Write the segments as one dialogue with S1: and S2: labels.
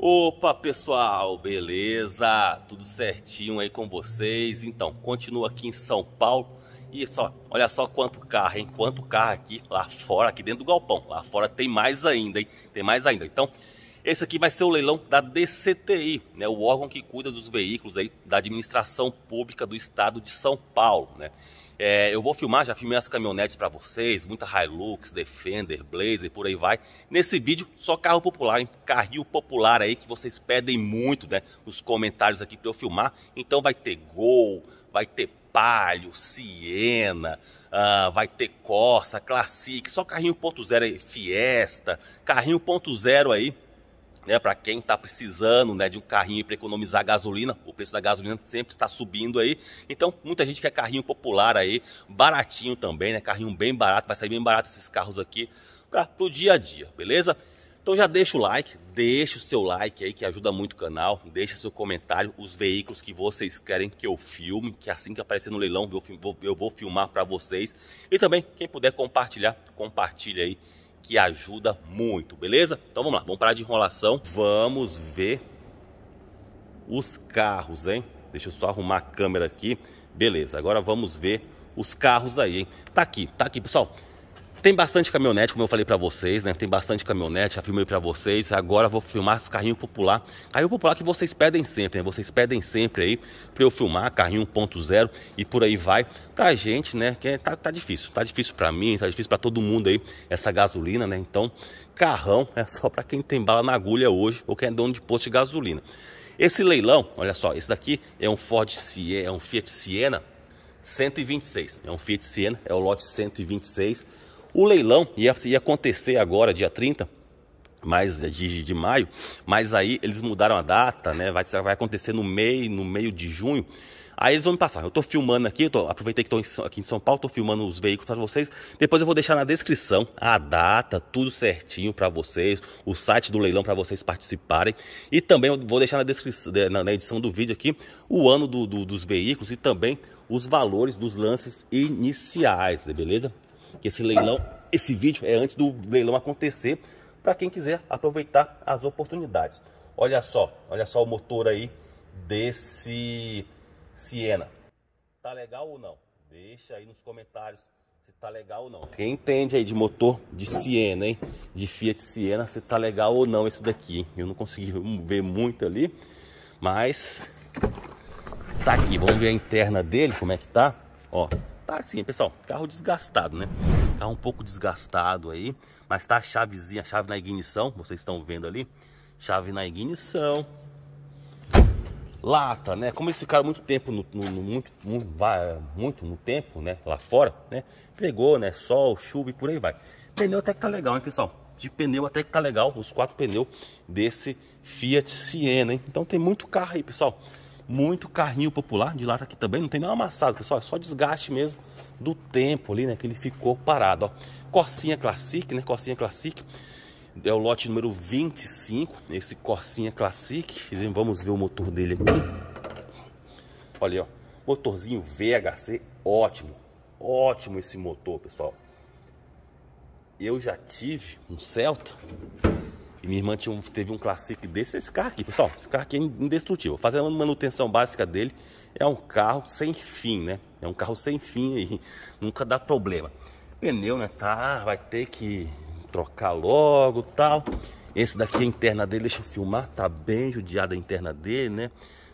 S1: Opa, pessoal, beleza? Tudo certinho aí com vocês? Então, continuo aqui em São Paulo e só, olha só quanto carro, hein? Quanto carro aqui lá fora, aqui dentro do galpão. Lá fora tem mais ainda, hein? Tem mais ainda. Então, esse aqui vai ser o leilão da DCTI, né? O órgão que cuida dos veículos aí da administração pública do estado de São Paulo, né? É, eu vou filmar, já filmei as caminhonetes para vocês, muita Hilux, Defender, Blazer, por aí vai. Nesse vídeo, só carro popular, hein? Carril popular aí que vocês pedem muito, né? Nos comentários aqui para eu filmar. Então vai ter Gol, vai ter Palio, Siena, uh, vai ter Corsa, Classic, só carrinho 1.0 aí, Fiesta, carrinho 1.0 aí né, para quem está precisando né, de um carrinho para economizar gasolina, o preço da gasolina sempre está subindo aí. Então, muita gente quer carrinho popular aí, baratinho também, né? Carrinho bem barato, vai sair bem barato esses carros aqui para o dia a dia, beleza? Então já deixa o like, deixa o seu like aí que ajuda muito o canal, deixa seu comentário, os veículos que vocês querem que eu filme, que assim que aparecer no leilão eu vou filmar para vocês. E também, quem puder compartilhar, compartilha aí que ajuda muito, beleza? Então vamos lá, vamos parar de enrolação. Vamos ver os carros, hein? Deixa eu só arrumar a câmera aqui. Beleza, agora vamos ver os carros aí, hein? Tá aqui, tá aqui, pessoal. Tem bastante caminhonete, como eu falei para vocês, né? Tem bastante caminhonete, já filmei para vocês. Agora vou filmar esse carrinho popular. Carrinho popular que vocês pedem sempre, né? Vocês pedem sempre aí para eu filmar carrinho 1.0 e por aí vai. Pra gente, né? Que é, tá, tá difícil. Tá difícil para mim, tá difícil para todo mundo aí essa gasolina, né? Então, carrão é só para quem tem bala na agulha hoje ou quem é dono de posto de gasolina. Esse leilão, olha só, esse daqui é um Ford Siena, é um Fiat Siena 126. É um Fiat Siena, é o lote 126 o leilão ia, ia acontecer agora, dia 30, mais é de, de maio, mas aí eles mudaram a data, né? Vai, vai acontecer no meio, no meio de junho. Aí eles vão me passar. Eu estou filmando aqui, eu tô, aproveitei que estou aqui em São Paulo, estou filmando os veículos para vocês. Depois eu vou deixar na descrição a data, tudo certinho para vocês, o site do leilão para vocês participarem. E também vou deixar na descrição, na, edição do vídeo aqui, o ano do, do, dos veículos e também os valores dos lances iniciais, né, beleza? que esse leilão, esse vídeo é antes do leilão acontecer, para quem quiser aproveitar as oportunidades. Olha só, olha só o motor aí desse Siena. Tá legal ou não? Deixa aí nos comentários se tá legal ou não. Quem entende aí de motor de Siena, hein? De Fiat Siena, se tá legal ou não esse daqui. Hein? Eu não consegui ver muito ali, mas tá aqui. Vamos ver a interna dele, como é que tá? Ó, Tá assim, pessoal, carro desgastado, né? Carro um pouco desgastado aí, mas tá a chavezinha, a chave na ignição, vocês estão vendo ali. Chave na ignição. Lata, né? Como eles ficaram muito tempo, no, no, no muito, muito, muito no tempo, né? Lá fora, né? Pegou, né? Sol, chuva e por aí vai. Pneu até que tá legal, hein, pessoal? de pneu até que tá legal, os quatro pneus desse Fiat Siena, hein? Então tem muito carro aí, pessoal muito carrinho popular de lata aqui também, não tem nenhum amassado, pessoal, é só desgaste mesmo do tempo ali, né, que ele ficou parado, ó. Corsinha Classic, né, Corsinha Classic é o lote número 25, esse Corsinha Classic, vamos ver o motor dele aqui, olha ó, motorzinho VHC, ótimo, ótimo esse motor, pessoal, eu já tive um Celta e Minha irmã um, teve um Classic desse, esse carro aqui, pessoal. Esse carro aqui é indestrutível. fazendo manutenção básica dele é um carro sem fim, né? É um carro sem fim aí, nunca dá problema. Pneu, né? Tá, vai ter que trocar logo tal. Esse daqui, é a interna dele, deixa eu filmar, tá bem judiada a interna dele, né?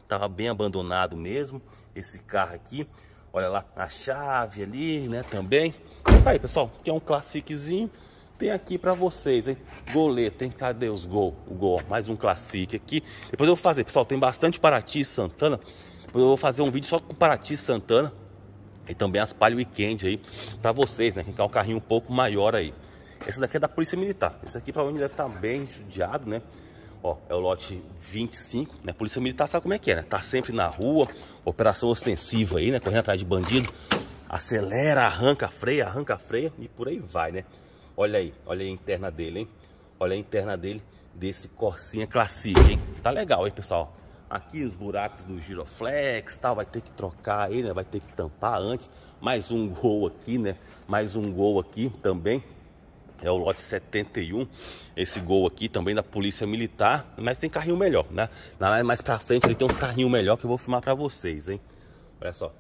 S1: Tava bem abandonado mesmo, esse carro aqui. Olha lá, a chave ali, né, também. Tá aí, pessoal, que é um classiczinho tem aqui para vocês, hein? Golê, tem cadê os gol? O gol, mais um classique aqui. Depois eu vou fazer, pessoal, tem bastante Paraty e Santana. Depois eu vou fazer um vídeo só com Paraty e Santana e também as Palio Weekend aí para vocês, né? Quem quer um carrinho um pouco maior aí. Essa daqui é da Polícia Militar. Esse aqui provavelmente deve estar tá bem judiado, né? Ó, é o lote 25, né? Polícia Militar sabe como é que é, né? Tá sempre na rua, operação ostensiva aí, né? Correndo atrás de bandido. Acelera, arranca, freia, arranca, freia e por aí vai, né? Olha aí, olha a interna dele, hein? Olha a interna dele, desse Corsinha Classic, hein? Tá legal, hein, pessoal? Aqui os buracos do Giroflex, tal, tá? vai ter que trocar aí, né? Vai ter que tampar antes. Mais um gol aqui, né? Mais um gol aqui também. É o lote 71, esse gol aqui também da Polícia Militar, mas tem carrinho melhor, né? Mais pra frente ele tem uns carrinhos melhor que eu vou filmar pra vocês, hein? Olha só,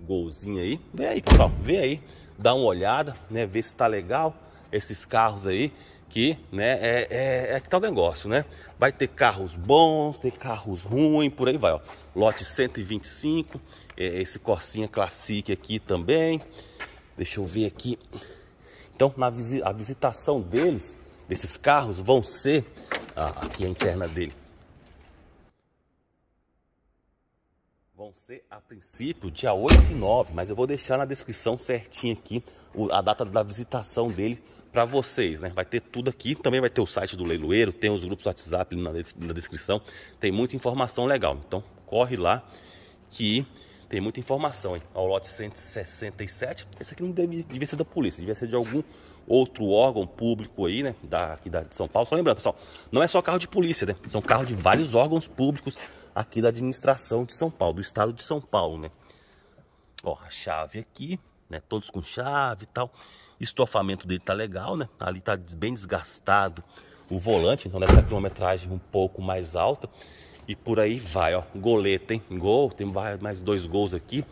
S1: golzinho aí. Vem aí, pessoal, vem aí, dá uma olhada, né? Vê se tá legal esses carros aí que né, é, é, é que tá o negócio, né? Vai ter carros bons, tem carros ruins, por aí vai, ó. Lote 125, é, esse Corsinha Classic aqui também. Deixa eu ver aqui. Então, na visi a visitação deles, desses carros, vão ser... Ah, aqui a interna dele. Vão ser, a princípio, dia 8 e 9, mas eu vou deixar na descrição certinho aqui a data da visitação dele para vocês, né? Vai ter tudo aqui, também vai ter o site do leiloeiro, tem os grupos do WhatsApp na, na descrição, tem muita informação legal. Então corre lá que tem muita informação, hein? lote 167. Esse aqui não deve devia ser da polícia, devia ser de algum outro órgão público aí, né? Da, aqui da, de São Paulo. Só lembrando, pessoal, não é só carro de polícia, né? São carros de vários órgãos públicos aqui da administração de São Paulo, do estado de São Paulo, né? Ó, a chave aqui, né? Todos com chave e tal. Estofamento dele tá legal, né? Ali tá bem desgastado o volante, então nessa quilometragem um pouco mais alta. E por aí vai, ó. Goleta, hein? Gol, tem mais dois gols aqui.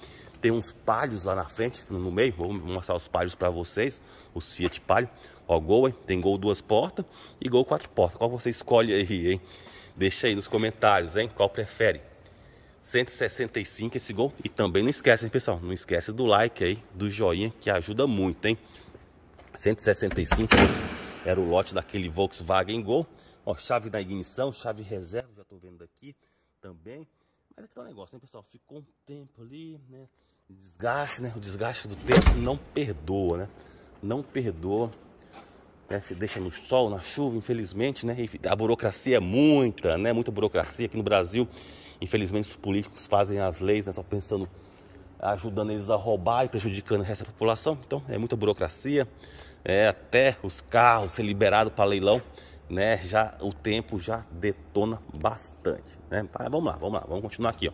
S1: Tem uns palhos lá na frente, no meio. Vou mostrar os palhos para vocês. Os Fiat Palio. Ó, gol, hein? Tem gol duas portas e gol quatro portas. Qual você escolhe aí, hein? Deixa aí nos comentários, hein? Qual prefere? 165 esse gol. E também não esquece, hein, pessoal? Não esquece do like aí, do joinha, que ajuda muito, hein? 165 era o lote daquele Volkswagen Gol. Ó, chave da ignição, chave reserva, já estou vendo aqui também. Mas que tá um negócio, né, pessoal? Ficou um tempo ali, né? Desgaste, né? O desgaste do tempo não perdoa, né? Não perdoa. Né? Deixa no sol, na chuva, infelizmente, né? a burocracia é muita, né? Muita burocracia aqui no Brasil. Infelizmente, os políticos fazem as leis, né? Só pensando, ajudando eles a roubar e prejudicando o resto da população. Então, é muita burocracia é, até os carros ser liberados para leilão, né? Já o tempo já detona bastante, né? Mas vamos lá, vamos lá, vamos continuar aqui, ó.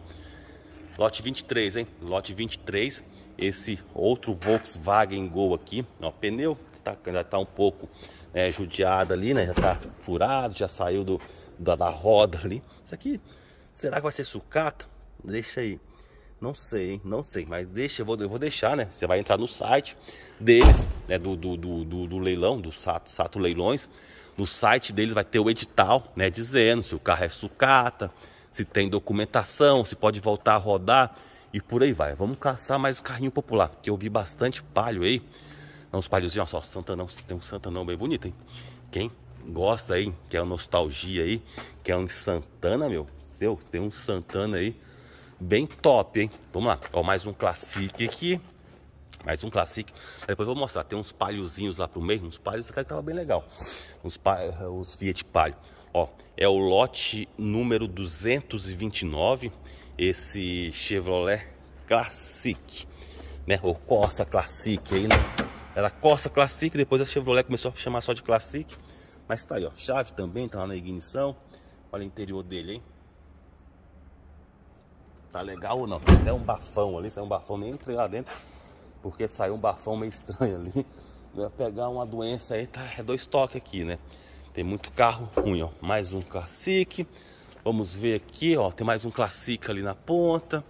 S1: Lote 23, hein? Lote 23, esse outro Volkswagen Gol aqui, ó, pneu que tá, já tá um pouco é, judiado ali, né? Já tá furado, já saiu do, da, da roda ali. Isso aqui, será que vai ser sucata? Deixa aí. Não sei, não sei, mas deixa, eu vou, eu vou deixar, né? Você vai entrar no site deles, né? Do, do, do, do, do leilão, do Sato, Sato Leilões. No site deles vai ter o edital, né? Dizendo se o carro é sucata, se tem documentação, se pode voltar a rodar e por aí vai. Vamos caçar mais o carrinho popular, que eu vi bastante palho aí. Não, os palhozinhos, ó, só Santanão, tem um Santanão bem bonito, hein? Quem gosta aí, que é uma nostalgia aí, que é um Santana, meu, Deus, tem um Santana aí bem top, hein? Vamos lá, ó, mais um classic aqui. Mais um clássico Depois vou mostrar, tem uns palhozinhos lá pro meio, uns palhos até que tava bem legal. Uns, palho, os Fiat Palio. Ó, é o lote número 229, esse Chevrolet Classic, né? Ou Corsa Classic aí, né? Era Corsa Classic, depois a Chevrolet começou a chamar só de Classic. Mas tá aí, ó. Chave também, tá lá na ignição. Olha o interior dele, hein? tá legal ou não. Até um bafão ali, saiu um bafão, nem entrei lá dentro, porque saiu um bafão meio estranho ali. Vai pegar uma doença aí, tá, é dois toques aqui, né? Tem muito carro ruim, ó. Mais um Classic. Vamos ver aqui, ó. Tem mais um Classic ali na ponta.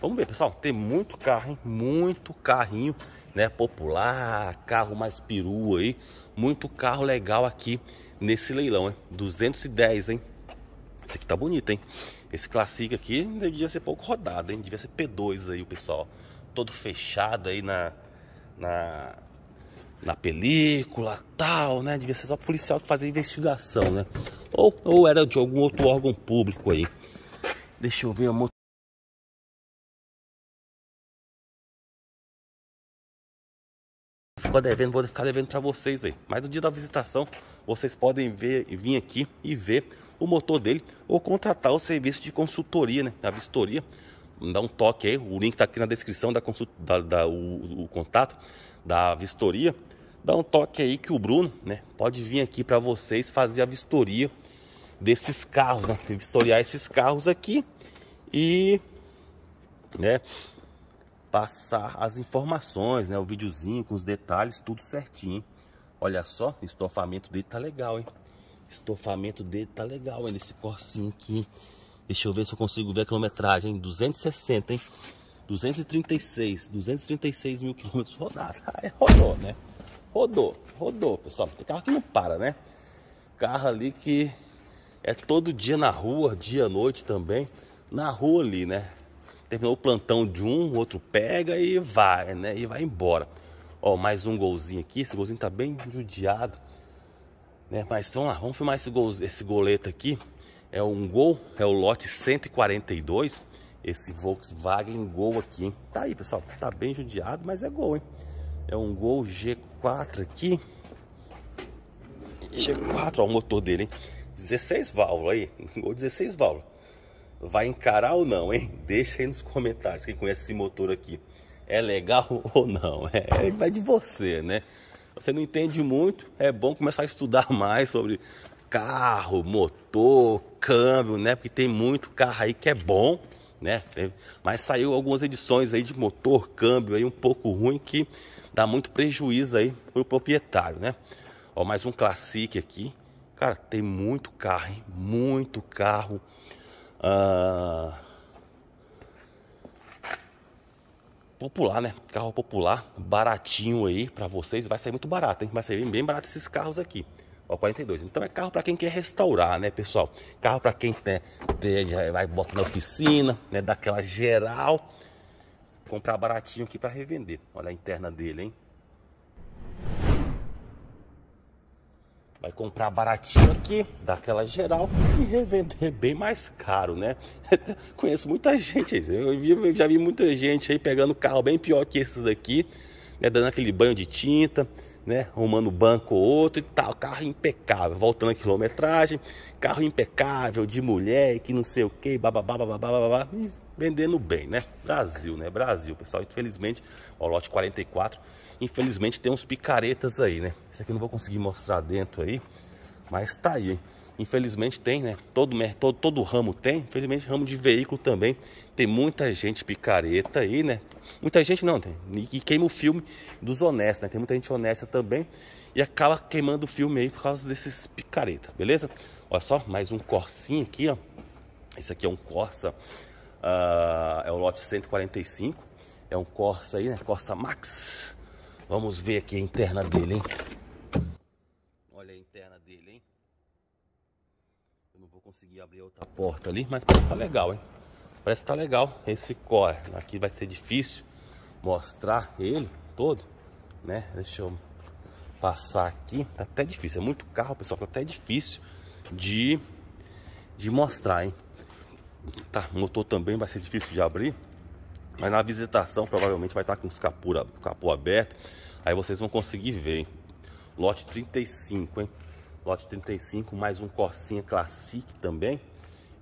S1: Vamos ver, pessoal. Tem muito carro, hein? Muito carrinho, né? Popular, carro mais peru aí. Muito carro legal aqui nesse leilão, hein? 210, hein? Esse aqui tá bonito, hein? Esse Classic aqui devia ser pouco rodado, hein? Devia ser P2 aí, o pessoal. Todo fechado aí na... Na, na película, tal, né? Devia ser só policial que fazia investigação, né? Ou, ou era de algum outro órgão público aí. Deixa eu ver a moto. Ficou devendo, vou ficar devendo para vocês aí. Mas no dia da visitação, vocês podem ver, vir aqui e ver o motor dele ou contratar o serviço de consultoria, né? A vistoria. Dá um toque aí, o link está aqui na descrição da, consult... da, da o, o contato da vistoria. Dá um toque aí que o Bruno, né, pode vir aqui para vocês fazer a vistoria desses carros, né? Vistoriar esses carros aqui e, né, passar as informações, né? O videozinho com os detalhes, tudo certinho. Olha só, o estofamento dele tá legal, hein? estofamento dele tá legal, hein? Esse corsinho aqui. Deixa eu ver se eu consigo ver a quilometragem, 260, hein? 236, 236 mil quilômetros rodados. rodou, né? Rodou, rodou, pessoal. Tem carro que não para, né? Carro ali que é todo dia na rua, dia, e noite também. Na rua ali, né? Terminou o plantão de um, outro pega e vai, né? E vai embora. Ó, mais um golzinho aqui. Esse golzinho tá bem judiado. Né? Mas vamos então lá, vamos filmar esse, gol, esse goleto aqui. É um gol, é o lote 142. Esse Volkswagen Gol aqui, hein? Tá aí, pessoal. Tá bem judiado, mas é gol, hein? É um Gol G4 aqui. G4, ó, o motor dele, hein? 16 válvulas aí. Gol 16 válvulas. Vai encarar ou não, hein? Deixa aí nos comentários quem conhece esse motor aqui. É legal ou não? É, vai de você, né? você não entende muito, é bom começar a estudar mais sobre carro, motor, câmbio, né? Porque tem muito carro aí que é bom, né? Mas saiu algumas edições aí de motor, câmbio aí um pouco ruim que dá muito prejuízo aí pro proprietário, né? Ó, mais um Classic aqui. Cara, tem muito carro, hein? Muito carro. Ah popular, né? Carro popular, baratinho aí para vocês. Vai sair muito barato, hein? Vai sair bem barato esses carros aqui. Ó, 42. Então é carro para quem quer restaurar, né, pessoal? Carro para quem né, vai botar na oficina, né? Daquela geral. Comprar baratinho aqui para revender. Olha a interna dele, hein? Vai comprar baratinho aqui, daquela aquela geral e revender bem mais caro, né? Conheço muita gente, eu já vi muita gente aí pegando carro bem pior que esses daqui, né? Dando aquele banho de tinta, né? Arrumando banco ou outro e tal. Carro impecável, voltando a quilometragem, carro impecável, de mulher, que não sei o que, babá, babá, babá, babá vendendo bem, né? Brasil, né? Brasil, pessoal. Infelizmente, ó, lote 44. Infelizmente tem uns picaretas aí, né? Isso aqui eu não vou conseguir mostrar dentro aí, mas tá aí, hein? Infelizmente tem, né? Todo, todo, todo ramo tem. Infelizmente, ramo de veículo também. Tem muita gente picareta aí, né? Muita gente não, tem. E queima o filme dos honestos, né? Tem muita gente honesta também. E acaba queimando o filme aí por causa desses picareta, beleza? Olha só, mais um corsinho aqui, ó. Esse aqui é um Corsa Uh, é o lote 145. É um Corsa aí, né? Corsa Max. Vamos ver aqui a interna dele, hein? Olha a interna dele, hein? Eu não vou conseguir abrir outra porta ali, mas parece que tá legal, hein? Parece que tá legal esse core. Aqui vai ser difícil mostrar ele todo, né? Deixa eu passar aqui. Tá até difícil, é muito carro, pessoal. Tá até difícil de, de mostrar, hein? Tá, o motor também vai ser difícil de abrir. Mas na visitação provavelmente vai estar com os capô, capô aberto. Aí vocês vão conseguir ver, hein? Lote 35, hein? Lote 35, mais um Corsinha Classic também.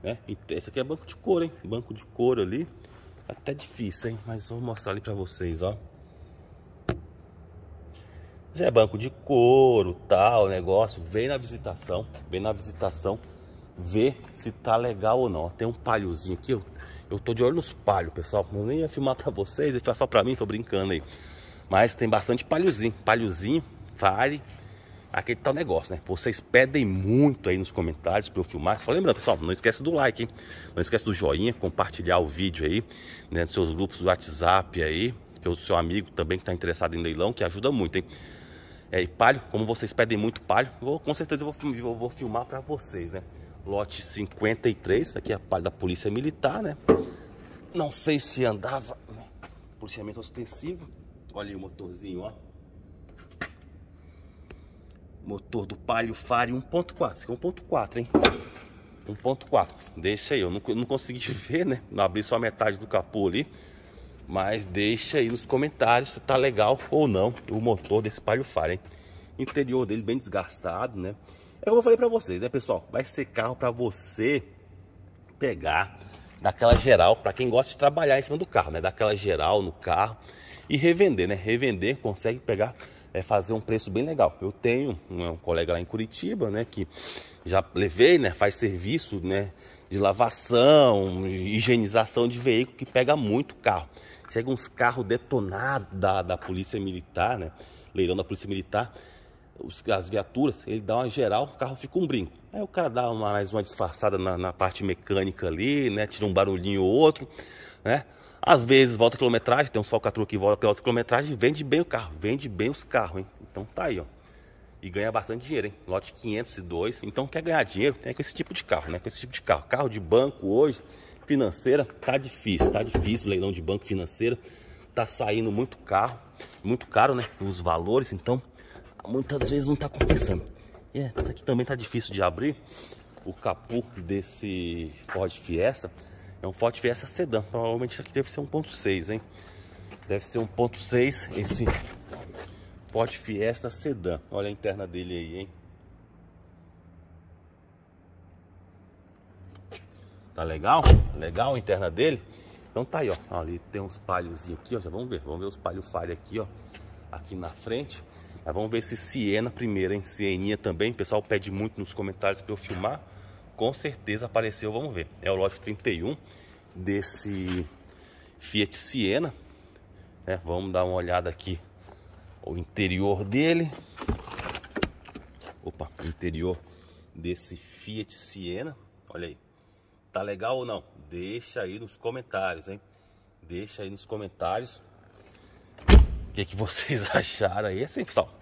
S1: Né? Esse aqui é banco de couro, hein? Banco de couro ali. Até difícil, hein? Mas vou mostrar ali pra vocês, ó. Já é banco de couro, tal, negócio. Vem na visitação, vem na visitação ver se tá legal ou não. Tem um palhozinho aqui, eu, eu tô de olho nos palhos, pessoal. Eu nem ia filmar pra vocês, ia é filmar só pra mim, tô brincando aí. Mas tem bastante palhozinho, palhozinho, vale, aquele tal negócio, né? Vocês pedem muito aí nos comentários para eu filmar. Só lembrando, pessoal, não esquece do like, hein? Não esquece do joinha, compartilhar o vídeo aí, né? Nos seus grupos do WhatsApp aí, que o seu amigo também que tá interessado em leilão, que ajuda muito, hein? É, e palho, como vocês pedem muito palho, vou, com certeza eu vou, eu vou filmar para vocês, né? lote 53, aqui é a parte da polícia militar, né? Não sei se andava, né? Policiamento ostensivo. Olha aí o motorzinho, ó. Motor do Palio Fari 1.4, 1.4, é hein? 1.4, deixa aí, eu não, não consegui ver, né? Não abri só metade do capô ali. Mas deixa aí nos comentários se tá legal ou não o motor desse Palio Fari, hein? Interior dele bem desgastado, né? É como então, eu falei para vocês, né, pessoal? Vai ser carro para você pegar daquela geral, para quem gosta de trabalhar em cima do carro, né? Daquela geral no carro e revender, né? Revender consegue pegar é fazer um preço bem legal. Eu tenho um, colega lá em Curitiba, né, que já levei, né, faz serviço, né, de lavação, de higienização de veículo que pega muito carro. Chega uns carros detonados da, da polícia militar, né, leirão da polícia militar, as viaturas, ele dá uma geral, o carro fica um brinco. Aí o cara dá uma, mais uma disfarçada na, na, parte mecânica ali, né? Tira um barulhinho ou outro, né? Às vezes volta a quilometragem, tem um falcatrua que volta a quilometragem, vende bem o carro, vende bem os carros, hein? Então tá aí, ó. E ganha bastante dinheiro, hein? Lote 502. Então quer ganhar dinheiro é com esse tipo de carro, né? Com esse tipo de carro. Carro de banco hoje, financeira, tá difícil, tá difícil leilão de banco financeira. Tá saindo muito carro, muito caro, né? Os valores, então muitas vezes não está acontecendo. E é, isso aqui também está difícil de abrir. O capô desse Ford Fiesta é um Ford Fiesta sedã. Provavelmente isso aqui deve ser 1.6, hein? Deve ser 1.6 esse Ford Fiesta sedã. Olha a interna dele aí, hein? Tá legal? Legal a interna dele? Então tá aí, ó. Ali tem uns palhozinhos aqui, ó. Já vamos ver. Vamos ver os palho falha aqui, ó. Aqui na frente. Mas vamos ver se Siena primeiro, hein? Sieninha também. O pessoal pede muito nos comentários para eu filmar. Com certeza apareceu, vamos ver. É o lote 31 desse Fiat Siena. É, vamos dar uma olhada aqui. O interior dele. Opa, interior desse Fiat Siena. Olha aí. Tá legal ou não? Deixa aí nos comentários, hein? Deixa aí nos comentários. O que, que vocês acharam aí, assim, pessoal?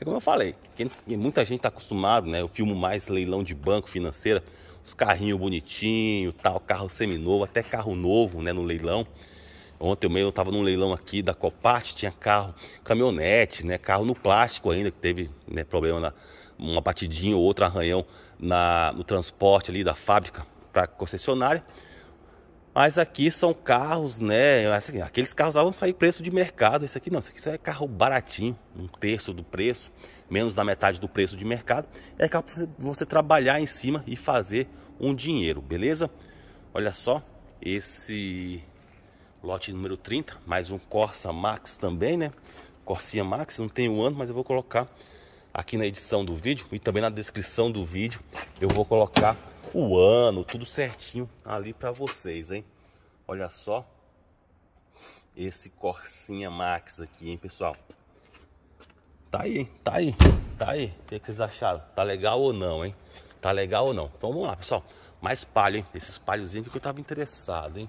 S1: É como eu falei, quem, muita gente está acostumado, né? Eu filmo mais leilão de banco financeira, os carrinhos bonitinhos, tal, carro seminovo, até carro novo, né, no leilão. Ontem mesmo eu estava num leilão aqui da Copart, tinha carro, caminhonete, né, carro no plástico ainda, que teve né, problema, na, uma batidinha ou outro arranhão na, no transporte ali da fábrica para concessionária. Mas aqui são carros, né? Assim, aqueles carros lá vão sair preço de mercado. Esse aqui não, esse aqui é carro baratinho, um terço do preço, menos da metade do preço de mercado. É carro para você trabalhar em cima e fazer um dinheiro, beleza? Olha só, esse lote número 30, mais um Corsa Max também, né? Corsinha Max, não tem um ano, mas eu vou colocar aqui na edição do vídeo e também na descrição do vídeo eu vou colocar o ano, tudo certinho ali para vocês, hein? Olha só esse Corsinha Max aqui, hein, pessoal? Tá aí, tá aí, tá aí. O que, é que vocês acharam? Tá legal ou não, hein? Tá legal ou não? Então vamos lá, pessoal. Mais palho, hein? Esses palhozinhos que eu tava interessado, hein?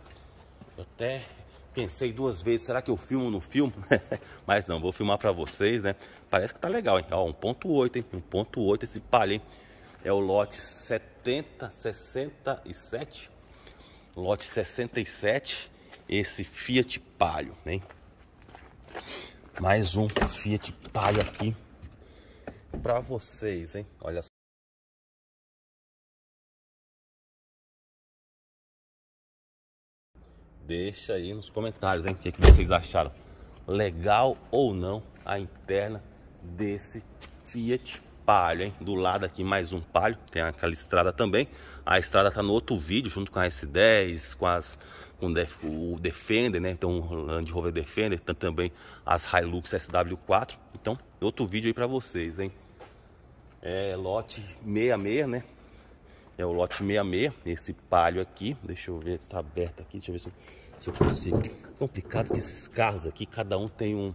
S1: Eu até pensei duas vezes, será que eu filmo ou não filmo? Mas não, vou filmar pra vocês, né? Parece que tá legal, hein? Ó, 1.8, hein? 1.8 esse palho, hein? é o lote 70, 67, lote 67, esse Fiat Palio, hein? Mais um Fiat Palio aqui para vocês, hein? Olha só. Deixa aí nos comentários, hein? O que, que vocês acharam? Legal ou não a interna desse Fiat palho, hein? Do lado aqui mais um palho, tem aquela estrada também. A estrada tá no outro vídeo, junto com a S10, com as com o Defender, né? Então, o Land Rover Defender, também as Hilux SW4. Então, outro vídeo aí para vocês, hein? É lote 66, né? É o lote 66, esse palho aqui. Deixa eu ver, tá aberto aqui, deixa eu ver se, se eu consigo. complicado que esses carros aqui, cada um tem um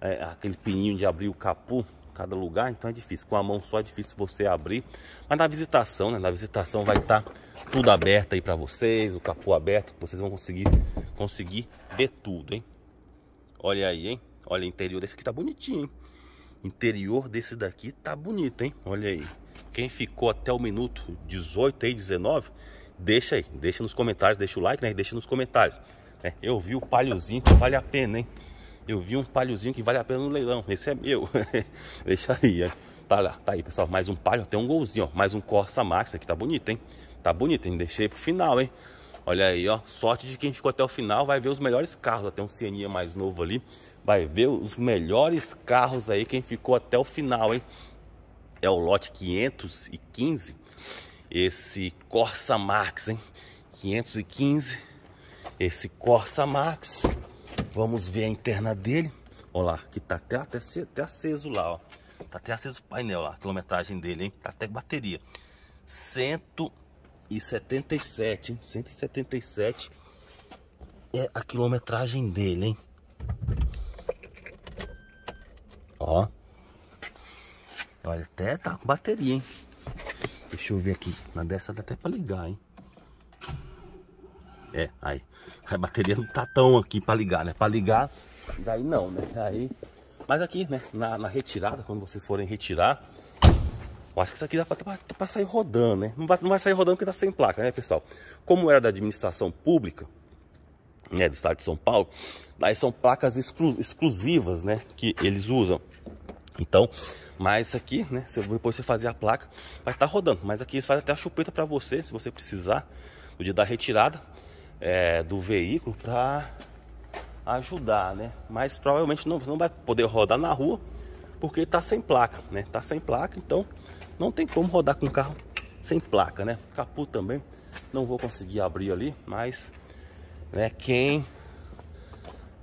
S1: é, aquele pininho de abrir o capô cada lugar, então é difícil. Com a mão só é difícil você abrir. Mas na visitação, né? Na visitação vai estar tá tudo aberto aí para vocês, o capô aberto, vocês vão conseguir conseguir ver tudo, hein? Olha aí, hein? Olha o interior desse aqui tá bonitinho, hein? Interior desse daqui tá bonito, hein? Olha aí. Quem ficou até o minuto 18 e 19, deixa aí, deixa nos comentários, deixa o like, né? Deixa nos comentários. É, eu vi o palhozinho que vale a pena, hein? Eu vi um palhozinho que vale a pena no leilão. Esse é meu. Deixa aí, hein? É. Tá lá, tá aí, pessoal. Mais um palho, Tem um golzinho, ó. Mais um Corsa Max aqui, tá bonito, hein? Tá bonito, hein? Deixei pro final, hein? Olha aí, ó. Sorte de quem ficou até o final vai ver os melhores carros. Tem um Cianinha mais novo ali. Vai ver os melhores carros aí, quem ficou até o final, hein? É o lote 515. Esse Corsa Max, hein? 515. Esse Corsa Max. Vamos ver a interna dele. Olha lá, que tá até, até, até aceso lá, ó. Tá até aceso o painel lá, a quilometragem dele, hein? Tá até bateria. 177, hein? 177 é a quilometragem dele, hein? Ó. Olha, até tá com bateria, hein? Deixa eu ver aqui. Na dessa dá até pra ligar, hein? É, aí. A bateria não tá tão aqui para ligar, né? Para ligar, aí não, né? Aí. Mas aqui, né? Na, na retirada, quando vocês forem retirar, eu acho que isso aqui dá para sair rodando, né? Não vai, não vai sair rodando porque tá sem placa, né, pessoal? Como era da administração pública, né, do estado de São Paulo, daí são placas exclu exclusivas, né, que eles usam. Então, mas aqui, né, depois você fazer a placa, vai estar tá rodando. Mas aqui eles fazem até a chupeta para você, se você precisar, no dia da retirada é, do veículo para ajudar, né? Mas provavelmente não, não vai poder rodar na rua porque está sem placa, né? Tá sem placa, então não tem como rodar com o carro sem placa, né? Capô também não vou conseguir abrir ali, mas né, quem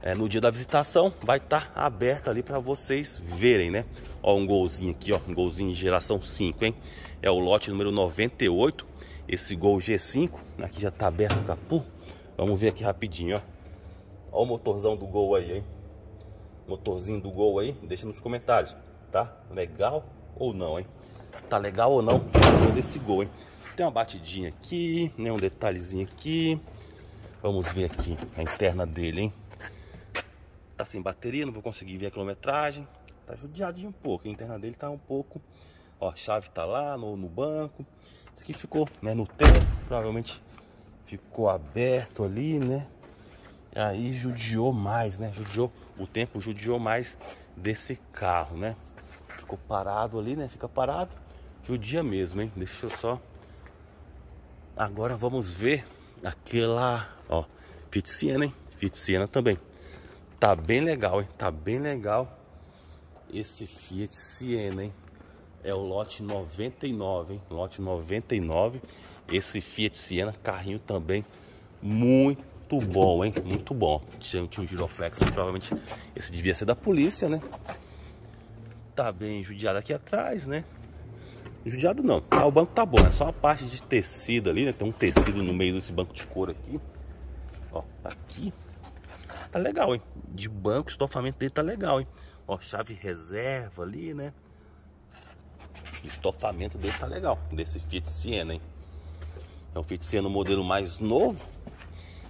S1: é, no dia da visitação vai estar tá aberto ali para vocês verem, né? Ó, um golzinho aqui, ó, um golzinho geração 5, hein? É o lote número 98, esse gol G5, aqui já está aberto o capô. Vamos ver aqui rapidinho, ó. o motorzão do Gol aí, hein? Motorzinho do Gol aí, deixa nos comentários, tá? Legal ou não, hein? Tá legal ou não desse Gol, hein? Tem uma batidinha aqui, né? Um detalhezinho aqui. Vamos ver aqui a interna dele, hein? Tá sem bateria, não vou conseguir ver a quilometragem. Tá judiadinho um pouco, a interna dele tá um pouco... Ó, a chave tá lá no, no banco. Isso aqui ficou né, no tempo, provavelmente ficou aberto ali, né? Aí judiou mais, né? Judiou, o tempo judiou mais desse carro, né? Ficou parado ali, né? Fica parado, judia mesmo, hein? Deixa eu só. Agora vamos ver aquela, ó, Fiat Siena, hein? Fiat Siena também. Tá bem legal, hein? Tá bem legal esse Fiat Siena, hein? é o lote 99, hein? Lote 99. Esse Fiat Siena, carrinho também muito bom, hein? Muito bom. Tinha, tinha um giroflex, provavelmente esse devia ser da polícia, né? Tá bem judiado aqui atrás, né? Judiado não, ah, o banco tá bom, é só a parte de tecido ali, né? Tem um tecido no meio desse banco de couro aqui. Ó, tá aqui. Tá legal, hein? De banco, o estofamento dele tá legal, hein? Ó, chave reserva ali, né? O estofamento dele tá legal, desse Fiat Siena, hein? É um Fiat Siena modelo mais novo.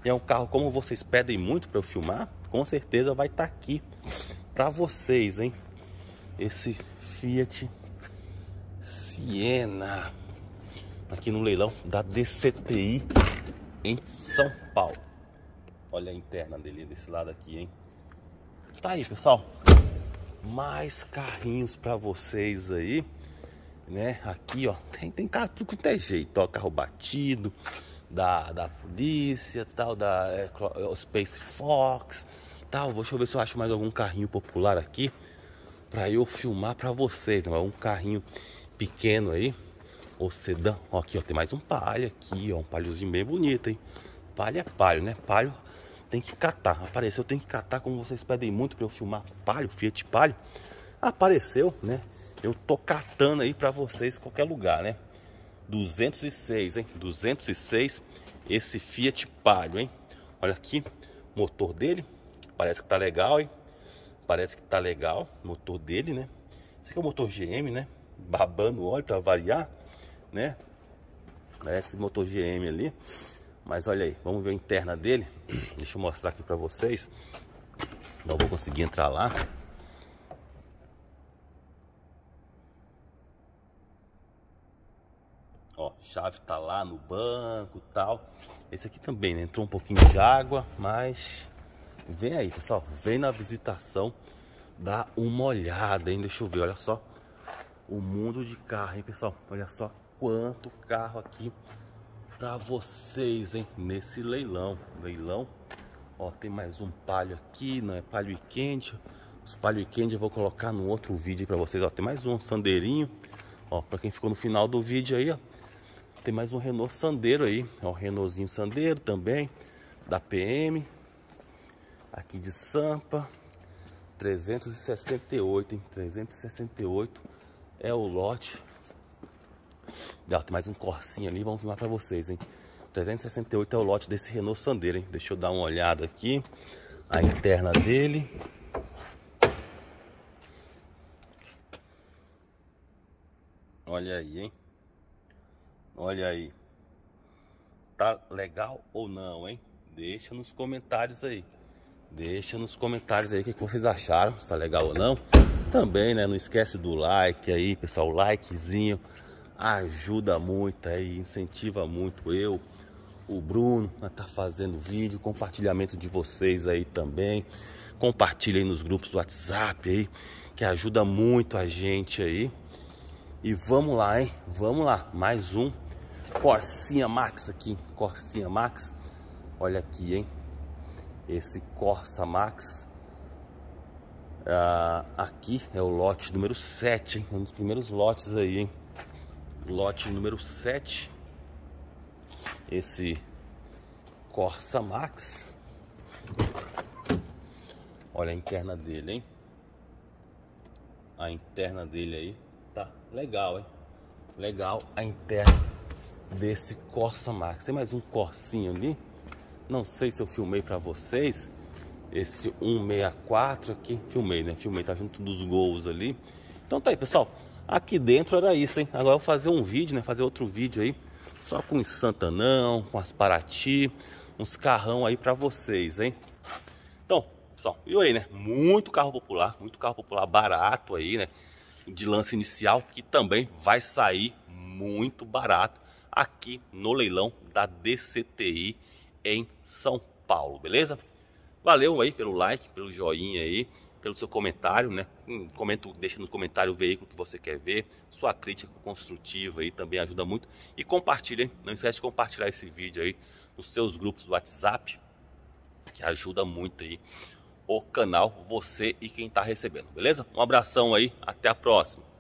S1: E é um carro, como vocês pedem muito para eu filmar, com certeza vai estar tá aqui para vocês, hein? Esse Fiat Siena. Aqui no leilão da DCTI em São Paulo. Olha a interna dele desse lado aqui, hein? Tá aí, pessoal. Mais carrinhos para vocês aí né? Aqui, ó, tem, tem carro tudo que tem é jeito, ó, carro batido, da, da polícia, tal, da é, é Space Fox, tal. Deixa eu ver se eu acho mais algum carrinho popular aqui para eu filmar para vocês, né? Um carrinho pequeno aí, ou sedã. Ó, aqui, ó, tem mais um palha aqui, ó, um palhozinho bem bonito, hein? Palha é palho, né? Palho tem que catar. Apareceu, tem que catar, como vocês pedem muito para eu filmar palho, Fiat palho Apareceu, né? Eu tô catando aí para vocês qualquer lugar, né? 206, hein? 206 esse Fiat Palio, hein? Olha aqui, motor dele, parece que tá legal, hein? Parece que tá legal, motor dele, né? Esse aqui é o motor GM, né? Babando óleo para variar, né? Parece motor GM ali. Mas olha aí, vamos ver a interna dele. Deixa eu mostrar aqui para vocês. Não vou conseguir entrar lá. chave tá lá no banco tal. Esse aqui também, né? Entrou um pouquinho de água, mas vem aí, pessoal. Vem na visitação, dá uma olhada, hein? Deixa eu ver, olha só o mundo de carro, hein, pessoal? Olha só quanto carro aqui para vocês, hein? Nesse leilão, leilão. Ó, tem mais um palho aqui, não é palho e quente. Os palho e quente eu vou colocar no outro vídeo para vocês, ó. Tem mais um sandeirinho, ó, para quem ficou no final do vídeo aí, ó. Tem mais um Renault Sandeiro aí. É um Renaultzinho Sandeiro também. Da PM. Aqui de Sampa. 368, hein? 368 é o lote. tem mais um corsinho ali, vamos filmar pra vocês, hein? 368 é o lote desse Renault Sandeiro, hein? Deixa eu dar uma olhada aqui. A interna dele. Olha aí, hein? Olha aí. Tá legal ou não, hein? Deixa nos comentários aí. Deixa nos comentários aí o que, que vocês acharam, se tá legal ou não. Também, né? Não esquece do like aí, pessoal. Likezinho ajuda muito aí, incentiva muito eu, o Bruno a tá fazendo vídeo, compartilhamento de vocês aí também. Compartilha aí nos grupos do WhatsApp aí, que ajuda muito a gente aí. E vamos lá, hein? Vamos lá, mais um Corsinha Max aqui, Corsinha Max. Olha aqui, hein? Esse Corsa Max. Ah, aqui é o lote número 7, hein? Um dos primeiros lotes aí, hein? Lote número 7. Esse Corsa Max. Olha a interna dele, hein? A interna dele aí. Tá legal, hein? Legal a interna desse Corsa Max. Tem mais um Corsinho ali. Não sei se eu filmei para vocês esse 164 aqui. Filmei, né? Filmei, tá junto dos gols ali. Então tá aí, pessoal. Aqui dentro era isso, hein? Agora eu vou fazer um vídeo, né? Fazer outro vídeo aí. Só com os Santanão, com as Paraty. Uns carrão aí para vocês, hein? Então, pessoal, viu aí, né? Muito carro popular, muito carro popular barato aí, né? De lance inicial, que também vai sair muito barato aqui no leilão da DCTI em São Paulo, beleza? Valeu aí pelo like, pelo joinha aí, pelo seu comentário, né? Hum, comenta, deixa nos comentários o veículo que você quer ver, sua crítica construtiva aí também ajuda muito. E compartilha, hein? Não esquece de compartilhar esse vídeo aí nos seus grupos do WhatsApp, que ajuda muito aí o canal, você e quem tá recebendo, beleza? Um abração aí, até a próxima.